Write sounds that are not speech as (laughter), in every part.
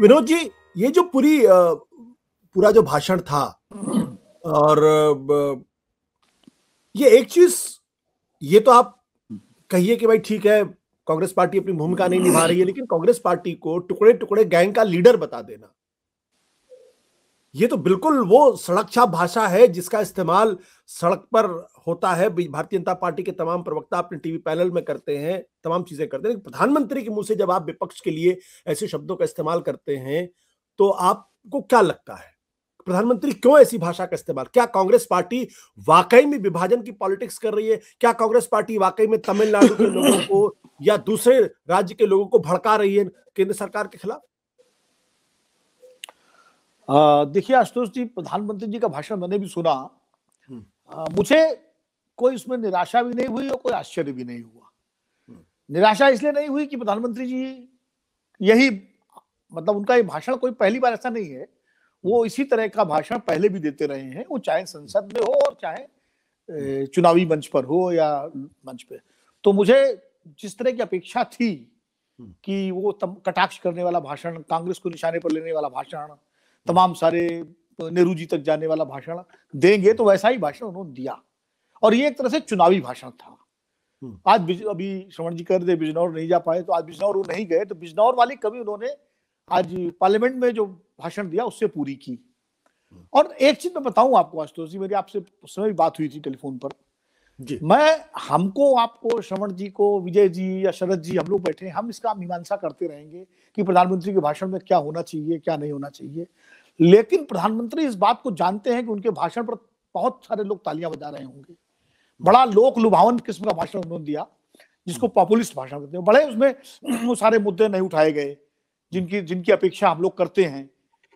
विनोद जी ये जो पूरी पूरा जो भाषण था और ये एक चीज ये तो आप कहिए कि भाई ठीक है कांग्रेस पार्टी अपनी भूमिका नहीं निभा रही है लेकिन कांग्रेस पार्टी को टुकड़े टुकड़े गैंग का लीडर बता देना ये तो बिल्कुल वो छाप भाषा है जिसका इस्तेमाल सड़क पर होता है भारतीय जनता पार्टी के तमाम प्रवक्ता अपने टीवी पैनल में करते हैं तमाम चीजें करते हैं प्रधानमंत्री के मुंह से जब आप विपक्ष के लिए ऐसे शब्दों का इस्तेमाल करते हैं तो आपको क्या लगता है प्रधानमंत्री क्यों ऐसी भाषा का इस्तेमाल क्या कांग्रेस पार्टी वाकई में विभाजन की पॉलिटिक्स कर रही है क्या कांग्रेस पार्टी वाकई में तमिलनाडु के लोगों को या दूसरे राज्य के लोगों को भड़का रही है केंद्र सरकार के खिलाफ देखिए आशुतोष जी प्रधानमंत्री जी का भाषण मैंने भी सुना आ, हम्म। मुझे कोई उसमें निराशा भी नहीं हुई और कोई आश्चर्य भी नहीं हुआ हम्म। निराशा इसलिए नहीं हुई कि प्रधानमंत्री जी यही मतलब उनका ये भाषण कोई पहली बार ऐसा नहीं है वो हम्म। इसी तरह का भाषण पहले भी देते रहे हैं वो चाहे संसद में हो और चाहे चुनावी मंच पर हो या मंच पे तो मुझे जिस तरह की अपेक्षा थी कि वो कटाक्ष करने वाला भाषण कांग्रेस को निशाने पर लेने वाला भाषण तमाम सारे नेहरू जी तक जाने वाला भाषण देंगे तो वैसा ही भाषण उन्होंने दिया और ये एक तरह से चुनावी भाषण था हम्म। आज अभी श्रवण जी कर दे बिजनौर नहीं जा पाए तो आज बिजनौर वो नहीं गए तो बिजनौर वाले कभी उन्होंने आज पार्लियामेंट में जो भाषण दिया उससे पूरी की हम्म। और एक चीज मैं बताऊं आपको आशुतोष जी मेरी आपसे उस समय बात हुई थी टेलीफोन पर जी। मैं हमको आपको श्रवण जी को विजय जी या शरद जी हम लोग बैठे हम इसका मीमांसा करते रहेंगे कि प्रधानमंत्री के भाषण में क्या होना चाहिए क्या नहीं होना चाहिए लेकिन प्रधानमंत्री इस बात को जानते हैं कि उनके भाषण पर बहुत सारे लोग तालियां बजा रहे होंगे बड़ा लोक लुभावन किस्म का भाषण उन्होंने दिया जिसको पॉपुलिस्ट भाषण कहते हैं बड़े उसमें (clears throat) वो सारे मुद्दे नहीं उठाए गए जिनकी जिनकी अपेक्षा हम लोग करते हैं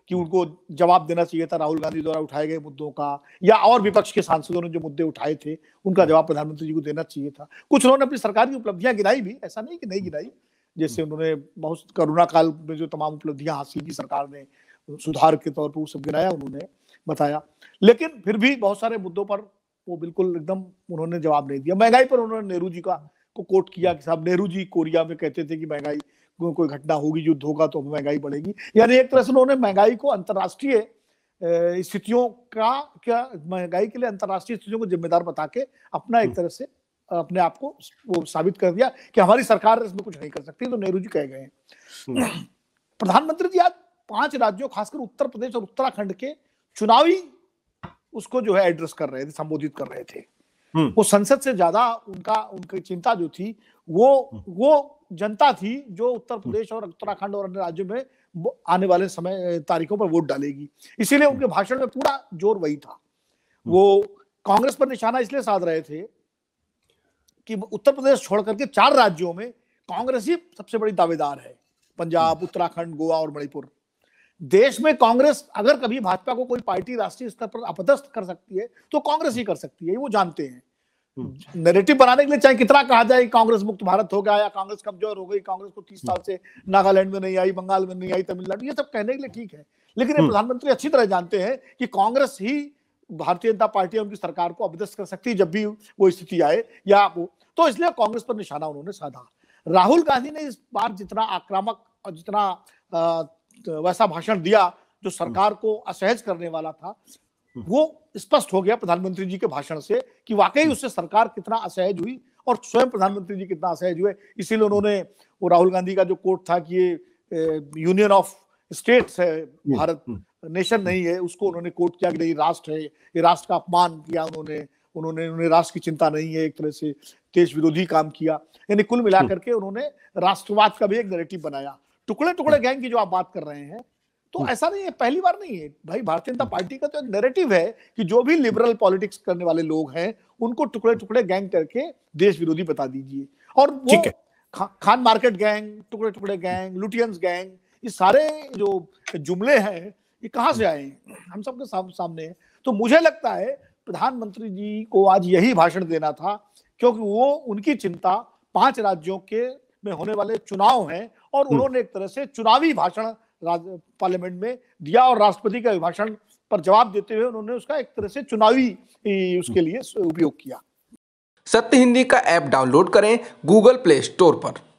कि उनको जवाब देना चाहिए था राहुल गांधी द्वारा उठाए गए मुद्दों का या और विपक्ष के सांसदों ने जो मुद्दे उठाए थे उनका जवाब प्रधानमंत्री जी को देना चाहिए था कुछ उन्होंने अपनी सरकार की उपलब्धियां गिनाई भी ऐसा नहीं कि नहीं गिनाई जैसे उन्होंने बहुत कोरोना काल में जो तमाम उपलब्धियां हासिल की सरकार ने सुधार के तौर पर वो सब गिराया उन्होंने बताया लेकिन फिर भी बहुत सारे मुद्दों पर वो बिल्कुल एकदम उन्होंने जवाब नहीं दिया महंगाई पर उन्होंने नेहरू जी का को कोट किया कि साहब नेहरू जी कोरिया में कहते थे कि महंगाई कोई घटना होगी युद्ध होगा तो महंगाई बढ़ेगी यानी एक तरह से उन्होंने महंगाई को अंतर्राष्ट्रीय स्थितियों का क्या महंगाई के लिए अंतर्राष्ट्रीय स्थितियों को जिम्मेदार बता के अपना एक हम्म। तरह से अपने आप को वो साबित कर दिया कि हमारी सरकार इसमें कुछ नहीं कर सकती तो नेहरू जी कह गए हम्म। प्रधानमंत्री जी आज पांच राज्यों खासकर उत्तर प्रदेश और उत्तराखंड के चुनावी उसको जो है एड्रेस कर रहे थे संबोधित कर रहे थे हम्म। वो संसद से ज्यादा उनका उनकी चिंता जो थी वो हम्म। वो जनता थी जो उत्तर हम्म। प्रदेश और उत्तराखंड और अन्य राज्यों में आने वाले समय तारीखों पर वोट डालेगी इसीलिए उनके भाषण में पूरा जोर वही था वो कांग्रेस पर निशाना इसलिए साध रहे थे कि उत्तर प्रदेश छोड़ करके चार राज्यों में कांग्रेस ही सबसे बड़ी दावेदार है पंजाब उत्तराखंड गोवा और मणिपुर देश में कांग्रेस अगर कभी भाजपा को कोई पार्टी राष्ट्रीय स्तर पर अपदस्थ कर सकती है तो कांग्रेस ही कर सकती है वो जानते हैं नैरेटिव हम्म। बनाने के लिए चाहे कितना कहा जाए कांग्रेस मुक्त भारत हो गया या कांग्रेस कमजोर हो गई कांग्रेस को तीस हम्म। साल से नागालैंड में नहीं आई बंगाल में नहीं आई तमिलनाडु ये सब कहने के लिए ठीक है लेकिन हम्म। प्रधानमंत्री अच्छी तरह जानते हैं कि कांग्रेस ही भारतीय जनता पार्टी उनकी सरकार को अपदस्थ कर सकती है जब भी वो स्थिति आए या वो तो इसलिए कांग्रेस पर निशाना उन्होंने साधा राहुल गांधी ने इस बार जितना आक्रामक और जितना तो वैसा भाषण दिया जो हम्म। सरकार को असहज करने वाला था हम्म। वो स्पष्ट हो गया प्रधानमंत्री जी के भाषण से कि वाकई हम्म। उससे सरकार कितना असहज हुई और स्वयं प्रधानमंत्री जी कितना असहज हुए इसीलिए उन्होंने वो राहुल गांधी का जो कोर्ट था कि ये यूनियन ऑफ स्टेट्स है भारत नेशन नहीं है उसको उन्होंने कोर्ट किया कि राष्ट्र है ये राष्ट्र का अपमान किया उन्होंने उन्होंने उन्हें राष्ट्र की चिंता नहीं है एक तरह से देश विरोधी काम किया यानी कुल मिलाकर के उन्होंने राष्ट्रवाद का भी एक नरेटिव बनाया टुकड़े टुकड़े हाँ। गैंग की जो आप बात कर रहे हैं तो हाँ। ऐसा नहीं है पहली बार नहीं है भाई भारतीय जनता पार्टी का तो एक नेरेटिव है कि जो भी लिबरल पॉलिटिक्स करने वाले लोग हैं उनको टुकड़े टुकड़े गैंग करके देश विरोधी बता दीजिए और वो खा, खान मार्केट गैंग टुकड़े टुकड़े गैंग लुटियंस गैंग ये सारे जो जुमले हैं ये कहाँ से आए हम सबके साम, सामने तो मुझे लगता है प्रधानमंत्री जी को आज यही भाषण देना था क्योंकि वो उनकी चिंता पांच राज्यों के में होने वाले चुनाव हैं और हम्म। उन्होंने एक तरह से चुनावी भाषण पार्लियामेंट में दिया और राष्ट्रपति का अभिभाषण पर जवाब देते हुए उन्होंने उसका एक तरह से चुनावी उसके हम्म। लिए उपयोग किया सत्य हिंदी का ऐप डाउनलोड करें गूगल प्ले स्टोर पर